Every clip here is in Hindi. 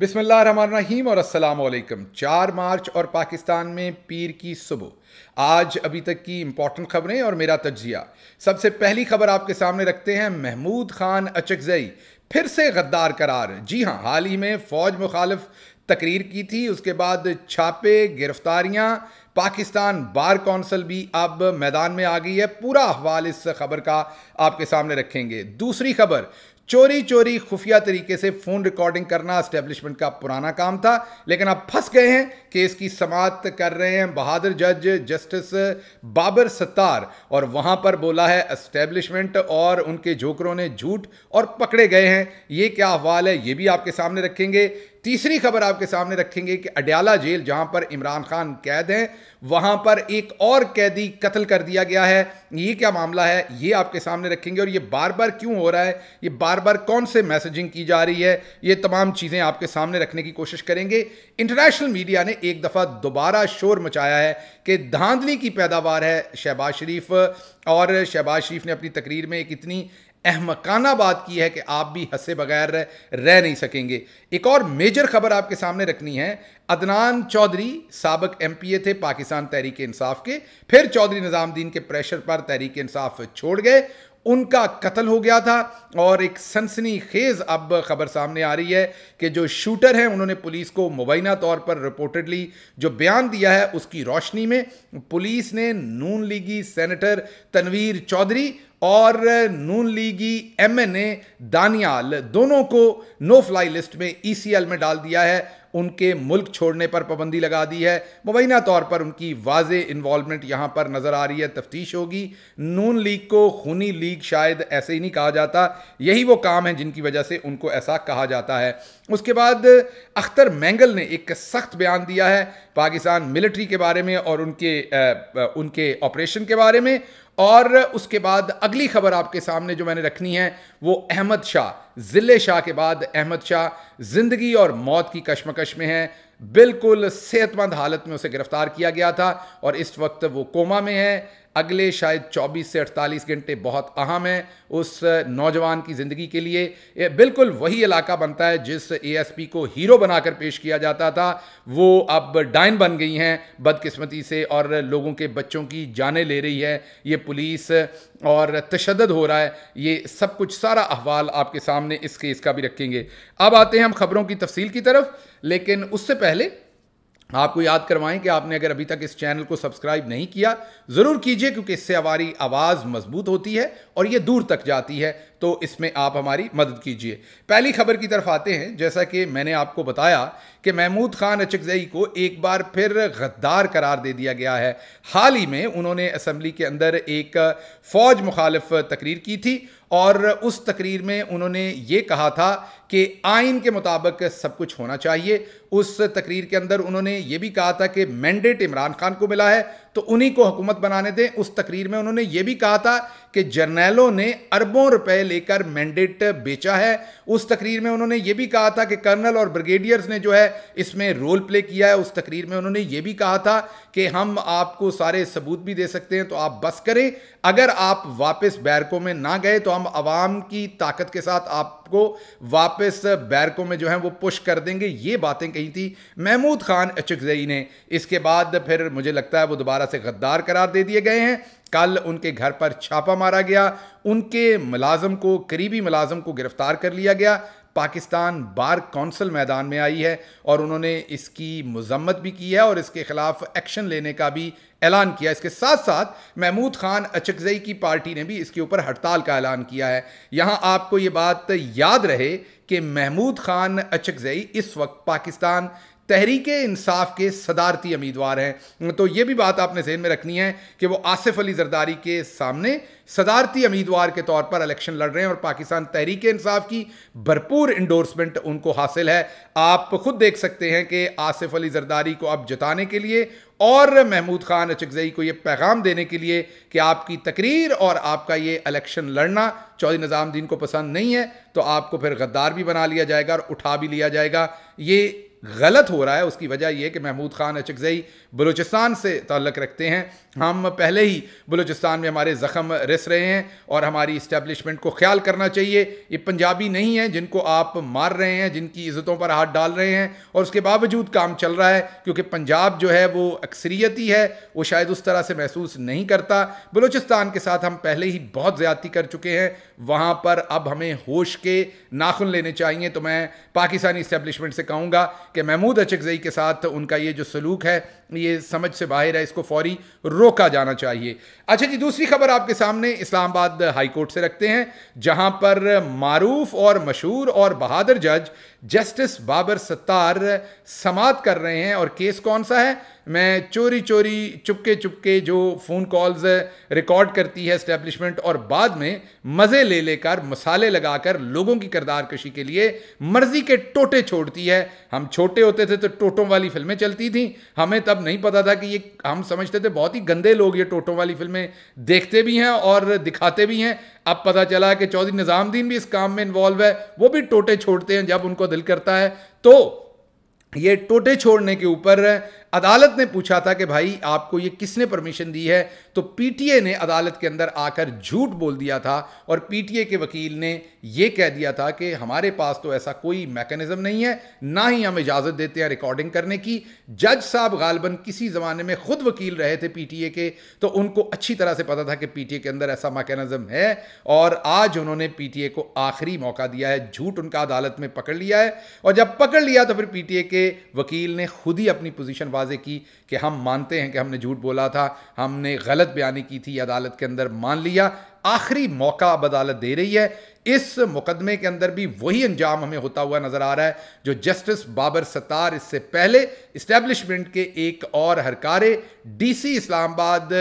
बिसमीम और असलकम चार मार्च और पाकिस्तान में पीर की सुबह आज अभी तक की इम्पॉर्टेंट खबरें और मेरा तजिया सबसे पहली खबर आपके सामने रखते हैं महमूद खान अचकजई फिर से गद्दार करार जी हाँ हाल ही में फौज मुखालफ तकरीर की थी उसके बाद छापे गिरफ्तारियां पाकिस्तान बार कौंसल भी अब मैदान में आ गई है पूरा अहवाल इस खबर का आपके सामने रखेंगे दूसरी खबर चोरी चोरी खुफिया तरीके से फ़ोन रिकॉर्डिंग करना एस्टेब्लिशमेंट का पुराना काम था लेकिन अब फंस गए हैं केस की समाप्त कर रहे हैं बहादुर जज जस्टिस बाबर सत्तार और वहां पर बोला है एस्टेब्लिशमेंट और उनके झोकरों ने झूठ और पकड़े गए हैं ये क्या अहवाल है ये भी आपके सामने रखेंगे तीसरी खबर आपके सामने रखेंगे कि अडयाला जेल जहां पर इमरान खान कैद हैं वहां पर एक और कैदी कत्ल कर दिया गया है ये क्या मामला है ये आपके सामने रखेंगे और ये बार बार क्यों हो रहा है ये बार बार कौन से मैसेजिंग की जा रही है ये तमाम चीज़ें आपके सामने रखने की कोशिश करेंगे इंटरनेशनल मीडिया ने एक दफ़ा दोबारा शोर मचाया है कि धांधली की पैदावार है शहबाज शरीफ और शहबाज शरीफ ने अपनी तकरीर में एक इतनी अहमकाना बात की है कि आप भी हंसे बगैर रह, रह नहीं सकेंगे एक और मेजर खबर आपके सामने रखनी है अदनान चौधरी सबक एम थे पाकिस्तान तहरीक इंसाफ के फिर चौधरी निज़ामुद्दीन के प्रेशर पर तहरीक इंसाफ छोड़ गए उनका कत्ल हो गया था और एक सनसनी खेज अब खबर सामने आ रही है कि जो शूटर हैं उन्होंने पुलिस को मुबैना तौर पर रिपोर्टेडली जो बयान दिया है उसकी रोशनी में पुलिस ने नून लीगी सेनेटर तनवीर चौधरी और नून लीगी एमएनए दानियाल दोनों को नो फ्लाई लिस्ट में ईसीएल e में डाल दिया है उनके मुल्क छोड़ने पर पाबंदी लगा दी है मुबैना तौर पर उनकी वाज इन्वॉलमेंट यहाँ पर नज़र आ रही है तफ्तीश होगी नून लीग को खूनी लीग शायद ऐसे ही नहीं कहा जाता यही वो काम है जिनकी वजह से उनको ऐसा कहा जाता है उसके बाद अख्तर मैंगल ने एक सख्त बयान दिया है पाकिस्तान मिलिट्री के बारे में और उनके आ, उनके ऑपरेशन के बारे में और उसके बाद अगली खबर आपके सामने जो मैंने रखनी है वो अहमद शाह ज़िले शाह के बाद अहमद शाह ज़िंदगी और मौत की कश्मकश में है बिल्कुल सेहतमंद हालत में उसे गिरफ्तार किया गया था और इस वक्त वो कोमा में है अगले शायद 24 से 48 घंटे बहुत अहम है उस नौजवान की ज़िंदगी के लिए ये बिल्कुल वही इलाका बनता है जिस एएसपी को हीरो बनाकर पेश किया जाता था वो अब डाइन बन गई हैं बदकिस्मती से और लोगों के बच्चों की जानें ले रही है ये पुलिस और तशद हो रहा है ये सब कुछ सारा अहवाल आपके सामने इस केस का भी रखेंगे अब आते हैं हम खबरों की तफसील की तरफ लेकिन उससे पहले आपको याद करवाएं कि आपने अगर अभी तक इस चैनल को सब्सक्राइब नहीं किया ज़रूर कीजिए क्योंकि इससे हमारी आवाज़ मजबूत होती है और ये दूर तक जाती है तो इसमें आप हमारी मदद कीजिए पहली खबर की तरफ आते हैं जैसा कि मैंने आपको बताया कि महमूद खान अचकजई को एक बार फिर गद्दार करार दे दिया गया है हाल ही में उन्होंने असम्बली के अंदर एक फ़ौज मुखालफ तकरीर की थी और उस तकरीर में उन्होंने ये कहा था कि आइन के मुताबिक सब कुछ होना चाहिए उस तकरीर के अंदर उन्होंने ये भी कहा था कि मैंडेट इमरान खान को मिला है तो उन्हीं को हुकूमत बनाने दें उस तकरीर में उन्होंने ये भी कहा था कि जर्नैलों ने अरबों रुपए लेकर मैंडेट बेचा है उस तकरीर में उन्होंने ये भी कहा था कि कर्नल और ब्रिगेडियर्स ने जो है इसमें रोल प्ले किया है उस तकरीर में उन्होंने ये भी कहा था कि हम आपको सारे सबूत भी दे सकते हैं तो आप बस करें अगर आप वापस बैरकों में ना गए तो हम आवाम की ताकत के साथ आप आपको वापस बैरकों में जो है वो पुश कर देंगे ये बातें कही थी महमूद खान अचकजई ने इसके बाद फिर मुझे लगता है वो दोबारा से गद्दार करार दे दिए गए हैं कल उनके घर पर छापा मारा गया उनके मुलाजम को करीबी मुलाजम को गिरफ्तार कर लिया गया पाकिस्तान बार कौंसल मैदान में आई है और उन्होंने इसकी मजम्मत भी की है और इसके खिलाफ एक्शन लेने का भी ऐलान किया इसके साथ साथ महमूद खान अचकजई की पार्टी ने भी इसके ऊपर हड़ताल का ऐलान किया है यहाँ आपको ये बात याद रहे कि महमूद खान अचकजई इस वक्त पाकिस्तान तहरीक इंसाफ के सदारती उम्मीदवार हैं तो ये भी बात आपने जहन में रखनी है कि वो आसिफ अली जरदारी के सामने सदारती उम्मीदवार के तौर पर इलेक्शन लड़ रहे हैं और पाकिस्तान तहरीक इंसाफ की भरपूर इंडोर्समेंट उनको हासिल है आप खुद देख सकते हैं कि आसिफ अली जरदारी को अब जताने के लिए और महमूद खान अचगजई को ये पैगाम देने के लिए कि आपकी तकरीर और आपका ये इलेक्शन लड़ना चौधरी निज़ामद्दीन को पसंद नहीं है तो आपको फिर गद्दार भी बना लिया जाएगा और उठा भी लिया जाएगा ये गलत हो रहा है उसकी वजह यह कि महमूद खान अचगजई बलूचिस्तान से ताल्लक़ रखते हैं हम पहले ही बलूचिस्तान में हमारे ज़ख़म रिस रहे हैं और हमारी इस्टेबलिशमेंट को ख्याल करना चाहिए ये पंजाबी नहीं है जिनको आप मार रहे हैं जिनकी इज़्ज़तों पर हाथ डाल रहे हैं और उसके बावजूद काम चल रहा है क्योंकि पंजाब जो है वो अक्सरियती है वो शायद उस तरह से महसूस नहीं करता बलूचिस्तान के साथ हम पहले ही बहुत ज़्यादती कर चुके हैं वहाँ पर अब हमें होश के नाखुन लेने चाहिए तो मैं पाकिस्तानी इस्टेबलिशमेंट से कहूँगा कि महमूद अचकजई के साथ उनका ये जो सलूक है ये समझ से बाहर है इसको फौरी रोका जाना चाहिए अच्छा जी दूसरी खबर आपके सामने इस्लामाबाद हाई कोर्ट से रखते हैं जहां पर मारूफ और मशहूर और बहादुर जज जस्टिस बाबर सत्तार समात कर रहे हैं और केस कौन सा है मैं चोरी चोरी चुपके चुपके जो फ़ोन कॉल्स रिकॉर्ड करती है इस्टेब्लिशमेंट और बाद में मज़े ले लेकर मसाले लगाकर लोगों की करदार कशी के लिए मर्ज़ी के टोटे छोड़ती है हम छोटे होते थे तो टोटों वाली फिल्में चलती थी हमें तब नहीं पता था कि ये हम समझते थे बहुत ही गंदे लोग ये टोटों वाली फिल्में देखते भी हैं और दिखाते भी हैं अब पता चला कि चौधरी निज़ामुद्दीन भी इस काम में इन्वॉल्व है वो भी टोटे छोड़ते हैं जब उनको दिल करता है तो ये टोटे छोड़ने के ऊपर अदालत ने पूछा था कि भाई आपको ये किसने परमिशन दी है तो पीटीए ने अदालत के अंदर आकर झूठ बोल दिया था और पीटीए के वकील ने यह कह दिया था कि हमारे पास तो ऐसा कोई मैकेनिज्म नहीं है ना ही हम इजाज़त देते हैं रिकॉर्डिंग करने की जज साहब गालबन किसी ज़माने में खुद वकील रहे थे पीटीए के तो उनको अच्छी तरह से पता था कि पीटीए के अंदर ऐसा मैकेनिज्म है और आज उन्होंने पीटीए को आखिरी मौका दिया है झूठ उनका अदालत में पकड़ लिया है और जब पकड़ लिया तो फिर पीटीए के वकील ने खुद ही अपनी पोजिशन बयानबाजी की कि हम मानते हैं कि हमने झूठ बोला था हमने गलत बयानी की थी अदालत के अंदर मान लिया आखिरी मौका अब अदालत दे रही है इस मुकदमे के अंदर भी वही अंजाम हमें होता हुआ नज़र आ रहा है जो जस्टिस बाबर सत्तार इससे पहले इस्टेब्लिशमेंट के एक और हरकारे डीसी इस्लामाबाद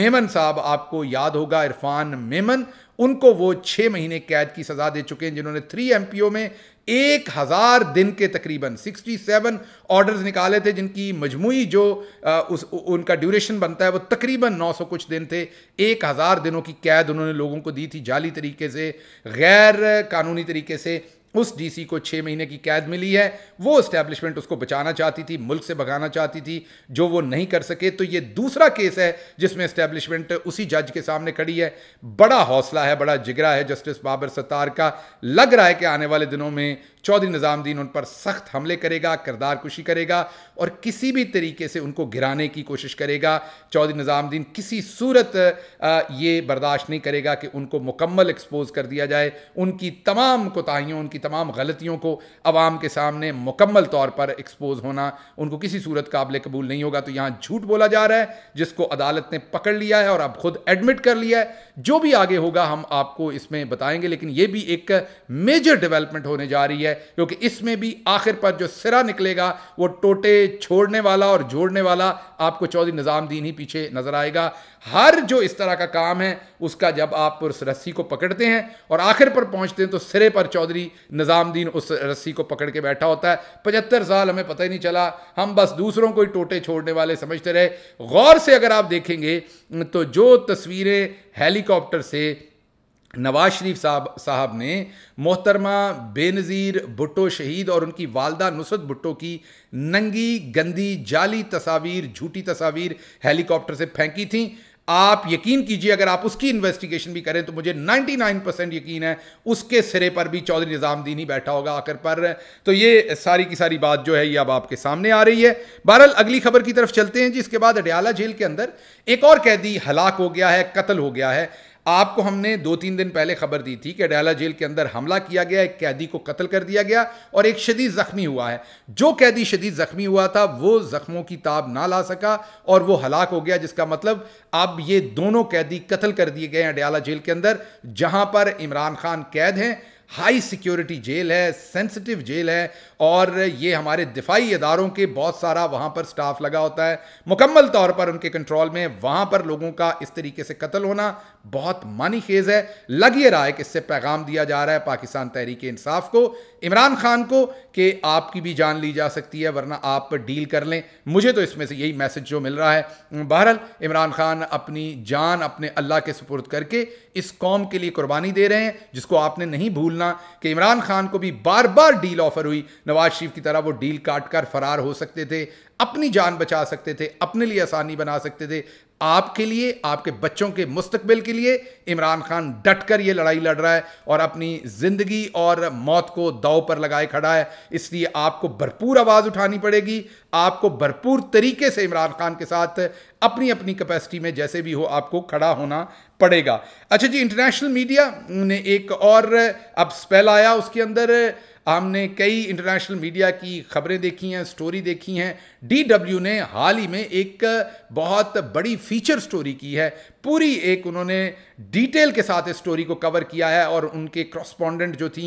मेमन साहब आपको याद होगा इरफान मेमन उनको वो छः महीने कैद की सज़ा दे चुके हैं जिन्होंने थ्री एमपीओ में एक हज़ार दिन के तकरीबन 67 ऑर्डर्स निकाले थे जिनकी मजमुई जो आ, उस उनका ड्यूरेशन बनता है वो तकरीबन 900 कुछ दिन थे एक हज़ार दिनों की कैद उन्होंने लोगों को दी थी जाली तरीके से गैर कानूनी तरीके से उस डीसी को छः महीने की कैद मिली है वो इस्टेब्लिशमेंट उसको बचाना चाहती थी मुल्क से भगाना चाहती थी जो वो नहीं कर सके तो ये दूसरा केस है जिसमें इस्टेब्लिशमेंट उसी जज के सामने खड़ी है बड़ा हौसला है बड़ा जिगरा है जस्टिस बाबर सत्तार का लग रहा है कि आने वाले दिनों में चौधरी निज़ामुद्दीन उन पर सख्त हमले करेगा करदार कुशी करेगा और किसी भी तरीके से उनको गिराने की कोशिश करेगा चौधरी निज़ामुद्दीन किसी सूरत ये बर्दाश्त नहीं करेगा कि उनको मुकम्मल एक्सपोज कर दिया जाए उनकी तमाम कोताहियों उनकी तमाम गलतियों को आवाम के सामने मुकम्मल तौर पर एक्सपोज होना उनको किसी सूरत काबिल कबूल नहीं होगा तो यहाँ झूठ बोला जा रहा है जिसको अदालत ने पकड़ लिया है और अब खुद एडमिट कर लिया है जो भी आगे होगा हम आपको इसमें बताएंगे लेकिन ये भी एक मेजर डेवलपमेंट होने जा रही है क्योंकि इसमें भी आखिर पर जो सिरा निकलेगा वो टोटे छोड़ने वाला और जोड़ने वाला आपको चौधरी निज़ामुद्दीन ही पीछे नज़र आएगा हर जो इस तरह का काम है उसका जब आप उस रस्सी को पकड़ते हैं और आखिर पर पहुंचते हैं तो सिरे पर चौधरी निज़ामुद्दीन उस रस्सी को पकड़ के बैठा होता है पचहत्तर साल हमें पता ही नहीं चला हम बस दूसरों को ही टोटे छोड़ने वाले समझते रहे गौर से अगर आप देखेंगे तो जो तस्वीरें हेलीकॉप्टर से नवाज शरीफ साहब साहब ने मोहतरमा बेनज़ीर भुट्टो शहीद और उनकी वालदा नुसरत भुट्टो की नंगी गंदी जाली तस्वीर झूठी तस्वीर हेलीकॉप्टर से फेंकी थी आप यकीन कीजिए अगर आप उसकी इन्वेस्टिगेशन भी करें तो मुझे 99 परसेंट यकीन है उसके सिरे पर भी चौधरी निज़ामदीन ही बैठा होगा आकर पर तो ये सारी की सारी बात जो है ये अब आपके सामने आ रही है बहरहाल अगली खबर की तरफ चलते हैं जिसके बाद अडयाला जेल के अंदर एक और कैदी हलाक हो गया है कत्ल हो गया है आपको हमने दो तीन दिन पहले खबर दी थी कि अडयाला जेल के अंदर हमला किया गया एक कैदी को कत्ल कर दिया गया और एक शदीद ज़ख्मी हुआ है जो कैदी शदीद ज़ख्मी हुआ था वो ज़ख्मों की ताब ना ला सका और वो हलाक हो गया जिसका मतलब अब ये दोनों कैदी कत्ल कर दिए गए हैं अडयाला जेल के अंदर जहाँ पर इमरान खान कैद हैं हाई सिक्योरिटी जेल है सेंसिटिव जेल है और ये हमारे दिफाई इदारों के बहुत सारा वहाँ पर स्टाफ लगा होता है मुकम्मल तौर पर उनके कंट्रोल में वहाँ पर लोगों का इस तरीके से कत्ल होना बहुत मानी खेज है लग ये रहा है कि इससे पैगाम दिया जा रहा है पाकिस्तान तहरीक इंसाफ को इमरान खान को कि आपकी भी जान ली जा सकती है वरना आप डील कर लें मुझे तो इसमें से यही मैसेज जो मिल रहा है बहरहाल इमरान खान अपनी जान अपने अल्लाह के सुपुर्द करके इस कौम के लिए कुर्बानी दे रहे हैं जिसको आपने नहीं भूलना कि इमरान खान को भी बार बार डील ऑफर हुई नवाज शरीफ की तरह वो डील काट कर फरार हो सकते थे अपनी जान बचा सकते थे अपने लिए आसानी बना सकते थे आपके लिए आपके बच्चों के मुस्तबिल के लिए इमरान खान डट कर ये लड़ाई लड़ रहा है और अपनी ज़िंदगी और मौत को दाव पर लगाए खड़ा है इसलिए आपको भरपूर आवाज़ उठानी पड़ेगी आपको भरपूर तरीके से इमरान खान के साथ अपनी अपनी कैपेसिटी में जैसे भी हो आपको खड़ा होना पड़ेगा अच्छा जी इंटरनेशनल मीडिया ने एक और अब स्पेल आया उसके अंदर हमने कई इंटरनेशनल मीडिया की खबरें देखी हैं स्टोरी देखी हैं डीडब्ल्यू ने हाल ही में एक बहुत बड़ी फीचर स्टोरी की है पूरी एक उन्होंने डिटेल के साथ इस स्टोरी को कवर किया है और उनके क्रॉस्पॉन्डेंट जो थी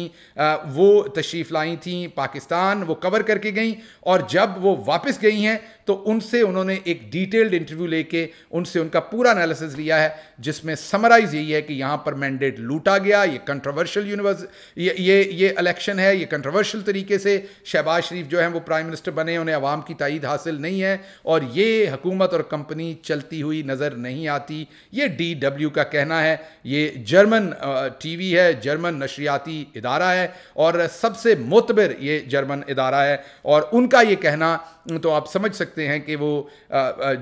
वो तशरीफ़ लाई थी पाकिस्तान वो कवर करके गई और जब वो वापस गई हैं तो उनसे उन्होंने एक डिटेल्ड इंटरव्यू लेके उनसे उनका पूरा एनालिसिस लिया है जिसमें समराइज यही है कि यहाँ पर मैंडेट लूटा गया ये कंट्रोवर्शियल यूनिवर्स ये ये ये इलेक्शन है ये कंट्रोवर्शियल तरीके से शहबाज शरीफ जो है वो प्राइम मिनिस्टर बने उन्हें आवाम की तइद हासिल नहीं है और ये हुकूमत और कंपनी चलती हुई नज़र नहीं आती ये डी डब्ल्यू का कहना है ये जर्मन टीवी है जर्मन नशरियाती इदारा है और सबसे मुतबर ये जर्मन इदारा है और उनका ये कहना तो आप समझ सकते हैं कि वो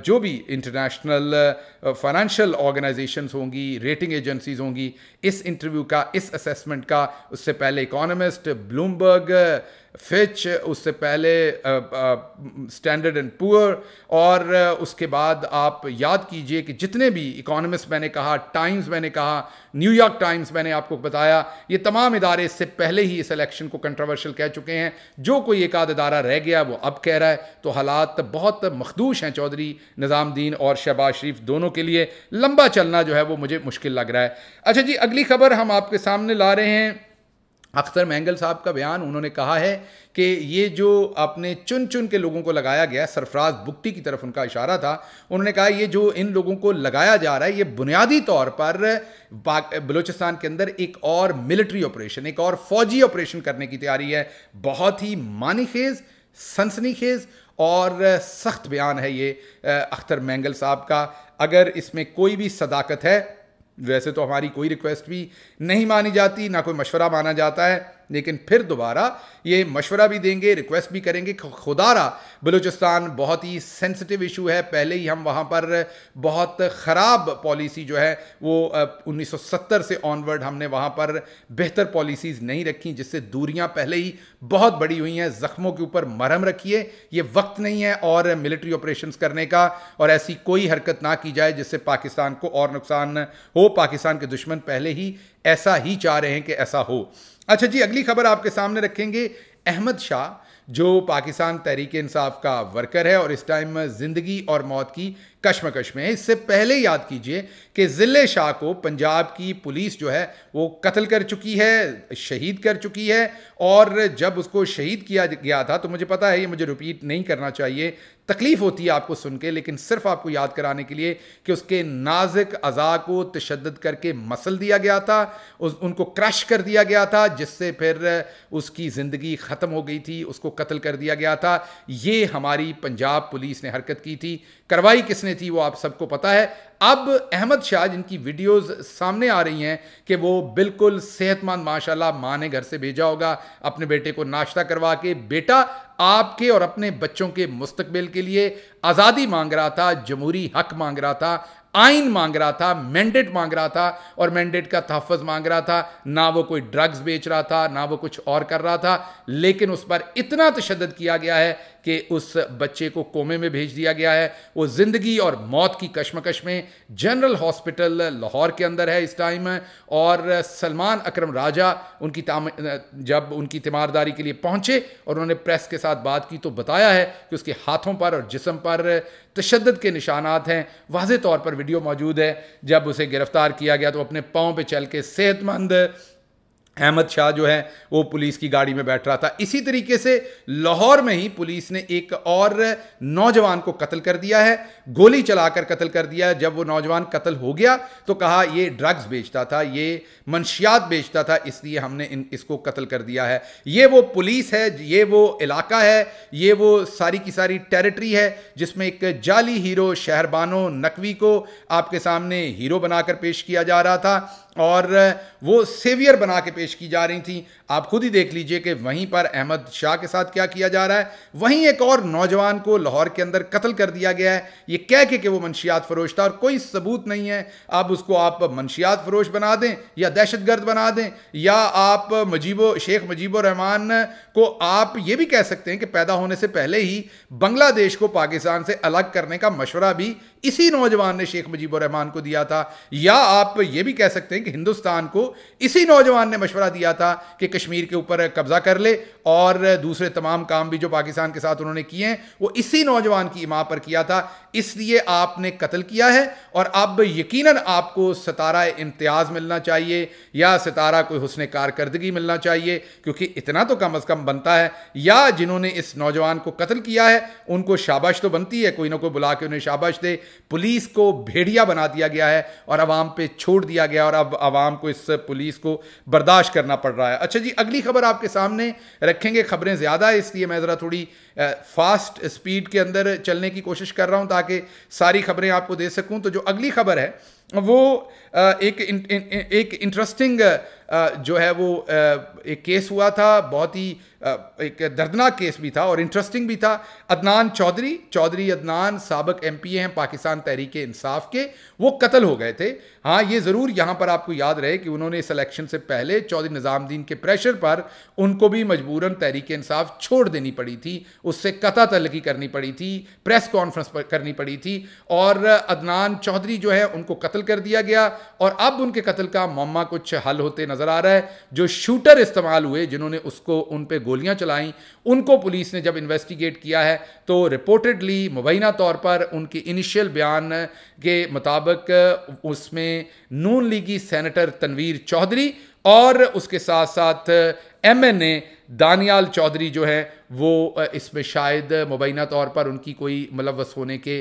जो भी इंटरनेशनल फाइनेंशियल ऑर्गेनाइजेशंस होंगी रेटिंग एजेंसीज होंगी इस इंटरव्यू का इस असेसमेंट का उससे पहले इकोनॉमिस्ट ब्लूमबर्ग फिच उससे पहले स्टैंडर्ड एंड पुअर और उसके बाद आप याद कीजिए कि जितने भी इकोनॉमिस्ट मैंने कहा टाइम्स मैंने कहा न्यूयॉर्क टाइम्स मैंने आपको बताया ये तमाम इदारे इससे पहले ही इस इलेक्शन को कंट्रोवर्शियल कह चुके हैं जो कोई एक आध इदारा रह गया वो अब कह रहा है तो हालात बहुत मखदूश हैं चौधरी निज़ामुद्दीन और शहबाज शरीफ दोनों के लिए लंबा चलना जो है वो मुझे मुश्किल लग रहा है अच्छा जी अगली खबर हम आपके सामने ला रहे हैं अख्तर मैंगल साहब का बयान उन्होंने कहा है कि ये जो अपने चुन चुन के लोगों को लगाया गया सरफराज बुक्टी की तरफ उनका इशारा था उन्होंने कहा ये जो इन लोगों को लगाया जा रहा है ये बुनियादी तौर पर बलूचिस्तान के अंदर एक और मिलिट्री ऑपरेशन एक और फौजी ऑपरेशन करने की तैयारी है बहुत ही मानी खेज़ सनसनीखेज और सख्त बयान है ये अख्तर मैंगल साहब का अगर इसमें कोई भी सदाकत है वैसे तो हमारी कोई रिक्वेस्ट भी नहीं मानी जाती ना कोई मशवरा माना जाता है लेकिन फिर दोबारा ये मशवरा भी देंगे रिक्वेस्ट भी करेंगे खुदारा बलूचिस्तान बहुत ही सेंसिटिव इशू है पहले ही हम वहाँ पर बहुत ख़राब पॉलिसी जो है वो 1970 से ऑनवर्ड हमने वहाँ पर बेहतर पॉलिसीज़ नहीं रखी जिससे दूरियाँ पहले ही बहुत बड़ी हुई हैं ज़ख्मों के ऊपर मरहम रखिए ये वक्त नहीं है और मिलिट्री ऑपरेशन करने का और ऐसी कोई हरकत ना की जाए जिससे पाकिस्तान को और नुकसान हो पाकिस्तान के दुश्मन पहले ही ऐसा ही चाह रहे हैं कि ऐसा हो अच्छा जी अगली खबर आपके सामने रखेंगे अहमद शाह जो पाकिस्तान तहरीक इंसाफ का वर्कर है और इस टाइम ज़िंदगी और मौत की कश्मकश में इससे पहले याद कीजिए कि ज़िले शाह को पंजाब की पुलिस जो है वो कत्ल कर चुकी है शहीद कर चुकी है और जब उसको शहीद किया गया था तो मुझे पता है ये मुझे रिपीट नहीं करना चाहिए तकलीफ़ होती है आपको सुन के लेकिन सिर्फ आपको याद कराने के लिए कि उसके नाजुक अज़ा को तशद करके मसल दिया गया था उस उनको क्रश कर दिया गया था जिससे फिर उसकी ज़िंदगी ख़त्म हो गई थी उसको कत्ल कर दिया गया था ये हमारी पंजाब पुलिस ने हरकत की थी कार्रवाई किसने किसने थी वो आप सबको पता है अब अहमद शाह जिनकी वीडियोस सामने आ रही हैं कि वो बिल्कुल सेहतमंद माशाल्लाह माँ ने घर से भेजा होगा अपने बेटे को नाश्ता करवा के बेटा आपके और अपने बच्चों के मुस्तबिल के लिए आज़ादी मांग रहा था जमहूरी हक मांग रहा था आइन मांग रहा था मैंडेट मांग रहा था और मैंडेट का तहफ़ मांग रहा था ना वो कोई ड्रग्स बेच रहा था ना वो कुछ और कर रहा था लेकिन उस पर इतना तशद किया गया है कि उस बच्चे को कोमे में भेज दिया गया है वो ज़िंदगी और मौत की कश्मकश में जनरल हॉस्पिटल लाहौर के अंदर है इस टाइम और सलमान अकरम राजा उनकी ताम जब उनकी तीमारदारी के लिए पहुंचे और उन्होंने प्रेस के साथ बात की तो बताया है कि उसके हाथों पर और जिसम पर तशद के निशानात हैं वाज तौर पर वीडियो मौजूद है जब उसे गिरफ़्तार किया गया तो अपने पाँव पर चल के सेहतमंद अहमद शाह जो है वो पुलिस की गाड़ी में बैठ रहा था इसी तरीके से लाहौर में ही पुलिस ने एक और नौजवान को कत्ल कर दिया है गोली चलाकर कत्ल कर दिया जब वो नौजवान कत्ल हो गया तो कहा ये ड्रग्स बेचता था ये मनशियात बेचता था इसलिए हमने इन इसको कत्ल कर दिया है ये वो पुलिस है ये वो इलाका है ये वो सारी की सारी टेरिटरी है जिसमें एक जाली हीरो शहरबानो नकवी को आपके सामने हीरो बनाकर पेश किया जा रहा था और वो सेवियर बना के पेश की जा रही थी आप खुद ही देख लीजिए कि वहीं पर अहमद शाह के साथ क्या किया जा रहा है वहीं एक और नौजवान को लाहौर के अंदर कत्ल कर दिया गया है ये कह के कि वो मनशियात फरोश था और कोई सबूत नहीं है अब उसको आप मनशियात फरोश बना दें या दहशत गर्द बना दें या आप मजीबो शेख मजीब रहमान को आप ये भी कह सकते हैं कि पैदा होने से पहले ही बांग्लादेश को पाकिस्तान से अलग करने का मशवरा भी इसी नौजवान ने शेख मुजीबर रहमान को दिया था या आप ये भी कह सकते हैं कि हिंदुस्तान को इसी नौजवान ने मशवरा दिया था कि कश्मीर के ऊपर कब्जा कर ले और दूसरे तमाम काम भी जो पाकिस्तान के साथ उन्होंने किए हैं वो इसी नौजवान की इमा पर किया था इसलिए आपने कत्ल किया है और अब यकीनन आपको सतारा इम्तियाज़ मिलना चाहिए या सतारा कोई हसन कारकर्दगी मिलना चाहिए क्योंकि इतना तो कम अज़ कम बनता है या जिन्होंने इस नौजवान को कत्ल किया है उनको शाबाश तो बनती है कोई ना कोई बुला के उन्हें शाबाश दे पुलिस को भेड़िया बना दिया गया है और आवाम पर छोड़ दिया गया और अब आवाम को इस पुलिस को बर्दाश्त करना पड़ रहा है अच्छा जी अगली खबर आपके सामने रखेंगे खबरें ज़्यादा है इसलिए मैं ज़रा थोड़ी फास्ट स्पीड के अंदर चलने की कोशिश कर रहा हूं ताकि सारी खबरें आपको दे सकूं तो जो अगली खबर है वो एक इन, इन, एक इंटरेस्टिंग जो है वो एक केस हुआ था बहुत ही एक दर्दनाक केस भी था और इंटरेस्टिंग भी था अदनान चौधरी चौधरी अदनान सबक एम पी हैं पाकिस्तान तहरीक इंसाफ के वो कत्ल हो गए थे हाँ ये ज़रूर यहाँ पर आपको याद रहे कि उन्होंने इस इलेक्शन से पहले चौधरी निज़ामद्दीन के प्रेशर पर उनको भी मजबूरन तहरीक इंसाफ छोड़ देनी पड़ी थी उससे कता तलकी करनी पड़ी थी प्रेस कॉन्फ्रेंस करनी पड़ी थी और अदनान चौधरी जो है उनको कत्ल कर दिया गया और अब उनके कत्ल का मम्मा कुछ हल होते नज़र आ रहा है जो शूटर इस्तेमाल हुए जिन्होंने उसको उन पर गोलियाँ चलाईं उनको पुलिस ने जब इन्वेस्टिगेट किया है तो रिपोर्टेडली मुबैना तौर पर उनके इनिशियल बयान के मुताबिक उसमें नून लीगी सेनेटर तनवीर चौधरी और उसके साथ साथ एमएनए दानियाल चौधरी जो है वो इसमें शायद मुबैना तौर पर उनकी कोई मुलवस होने के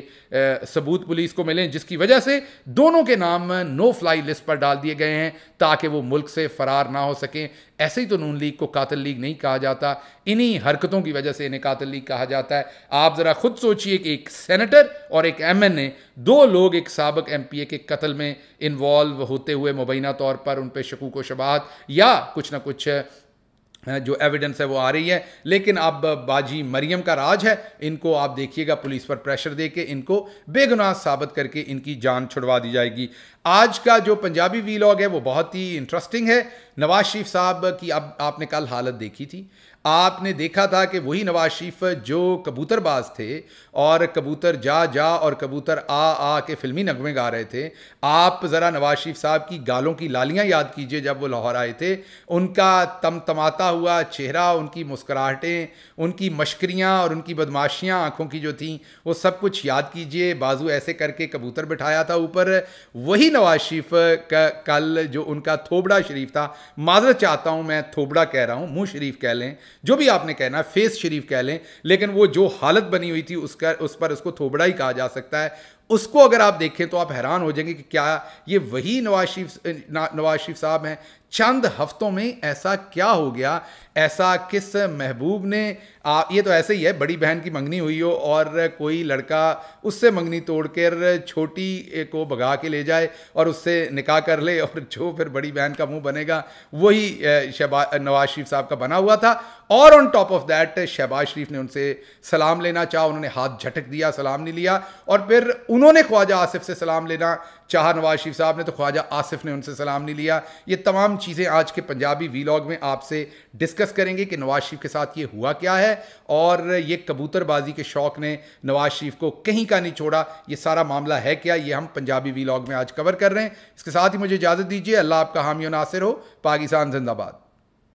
सबूत पुलिस को मिले जिसकी वजह से दोनों के नाम नो फ्लाई लिस्ट पर डाल दिए गए हैं ताकि वो मुल्क से फरार ना हो सकें ऐसे ही तो नून लीग को कातिल लीग नहीं कहा जाता इन्हीं हरकतों की वजह से इन्हें कातल लीग कहा जाता है आप ज़रा ख़ुद सोचिए कि एक सेनेटर और एक एम एन ए दो लोग एक सबक एम पी ए के कत्ल में इन्वॉल्व होते हुए मुबैना तौर पर उन पर शकूक व शबात या कुछ ना कुछ जो एविडेंस है वो आ रही है लेकिन अब बाजी मरियम का राज है इनको आप देखिएगा पुलिस पर प्रेशर दे के इनको बेगुनाह साबित करके इनकी जान छुड़वा दी जाएगी आज का जो पंजाबी वीलॉग है वो बहुत ही इंटरेस्टिंग है नवाज शरीफ साहब की अब आपने कल हालत देखी थी आपने देखा था कि वही नवाज शरीफ जो कबूतरबाज थे और कबूतर जा जा और कबूतर आ आ के फिल्मी नगमे गा रहे थे आप ज़रा नवाज शरीफ साहब की गालों की लालियाँ याद कीजिए जब वो लाहौर आए थे उनका तमतमाता हुआ चेहरा उनकी मुस्कुराहटें उनकी मशकरियाँ और उनकी बदमाशियाँ आँखों की जो थीं वो सब कुछ याद कीजिए बाजू ऐसे करके कबूतर बिठाया था ऊपर वही नवाज शरीफ का कल जो उनका थोबड़ा शरीफ था माजरत चाहता हूँ मैं थोबड़ा कह रहा हूँ मुँह शरीफ कह लें जो भी आपने कहना है फेस शरीफ कह लें लेकिन वो जो हालत बनी हुई थी उसका उस पर उसको थोबड़ा ही कहा जा सकता है उसको अगर आप देखें तो आप हैरान हो जाएंगे कि क्या ये वही नवाज शरीफ नवाज शरीफ साहब हैं चंद हफ्तों में ऐसा क्या हो गया ऐसा किस महबूब ने आ, ये तो ऐसे ही है बड़ी बहन की मंगनी हुई हो और कोई लड़का उससे मंगनी तोड़कर छोटी को भगा के ले जाए और उससे निकाह कर ले और जो फिर बड़ी बहन का मुंह बनेगा वही शहबाज नवाज शरीफ साहब का बना हुआ था और on top of that Shahbaz Sharif ने उनसे सलाम लेना चाहा उन्होंने हाथ झटक दिया सलाम नहीं लिया और फिर उन्होंने ख्वाजा आसिफ से सलाम लेना चाह नवाज शरीफ साहब ने तो ख्वाजा आसिफ ने उनसे सलाम नहीं लिया ये तमाम चीज़ें आज के पंजाबी वीलॉग में आपसे डिस्कस करेंगे कि नवाज शरीफ के साथ ये हुआ क्या है और ये कबूतरबाजी के शौक़ ने नवाज शरीफ को कहीं का नहीं छोड़ा ये सारा मामला है क्या ये हम पंजाबी वीलॉग में आज कवर कर रहे हैं इसके साथ ही मुझे इजाज़त दीजिए अल्लाह आपका हामी नासिर हो पाकिस्तान जिंदाबाद